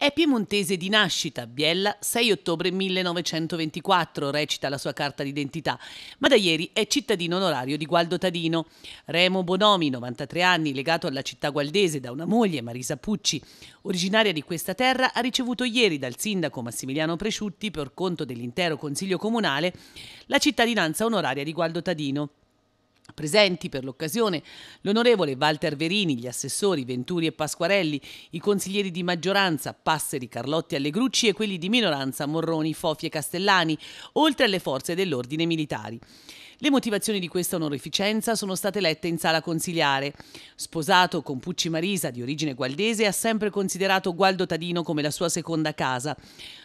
È piemontese di nascita, Biella, 6 ottobre 1924, recita la sua carta d'identità, ma da ieri è cittadino onorario di Gualdo Tadino. Remo Bonomi, 93 anni, legato alla città gualdese da una moglie, Marisa Pucci, originaria di questa terra, ha ricevuto ieri dal sindaco Massimiliano Presciutti, per conto dell'intero Consiglio Comunale, la cittadinanza onoraria di Gualdo Tadino. Presenti per l'occasione l'onorevole Walter Verini, gli assessori Venturi e Pasquarelli, i consiglieri di maggioranza Passeri, Carlotti, Allegrucci e quelli di minoranza Morroni, Fofi e Castellani, oltre alle forze dell'ordine militari. Le motivazioni di questa onorificenza sono state lette in sala consiliare. Sposato con Pucci Marisa, di origine gualdese, ha sempre considerato Gualdo Tadino come la sua seconda casa.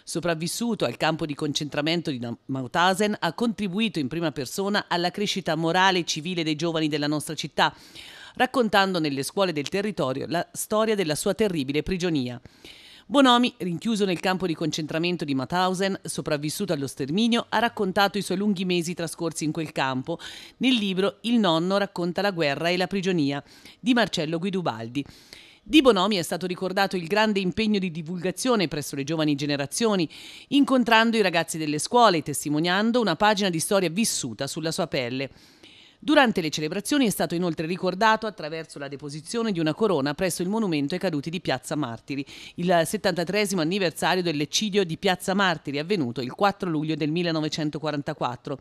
Sopravvissuto al campo di concentramento di Mauthausen, ha contribuito in prima persona alla crescita morale e civile dei giovani della nostra città, raccontando nelle scuole del territorio la storia della sua terribile prigionia. Bonomi, rinchiuso nel campo di concentramento di Mauthausen, sopravvissuto allo sterminio, ha raccontato i suoi lunghi mesi trascorsi in quel campo nel libro Il nonno racconta la guerra e la prigionia di Marcello Guidubaldi. Di Bonomi è stato ricordato il grande impegno di divulgazione presso le giovani generazioni, incontrando i ragazzi delle scuole e testimoniando una pagina di storia vissuta sulla sua pelle. Durante le celebrazioni è stato inoltre ricordato attraverso la deposizione di una corona presso il monumento ai caduti di Piazza Martiri, il 73 anniversario dell'eccidio di Piazza Martiri avvenuto il 4 luglio del 1944,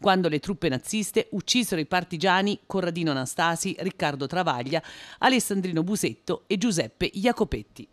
quando le truppe naziste uccisero i partigiani Corradino Anastasi, Riccardo Travaglia, Alessandrino Busetto e Giuseppe Jacopetti.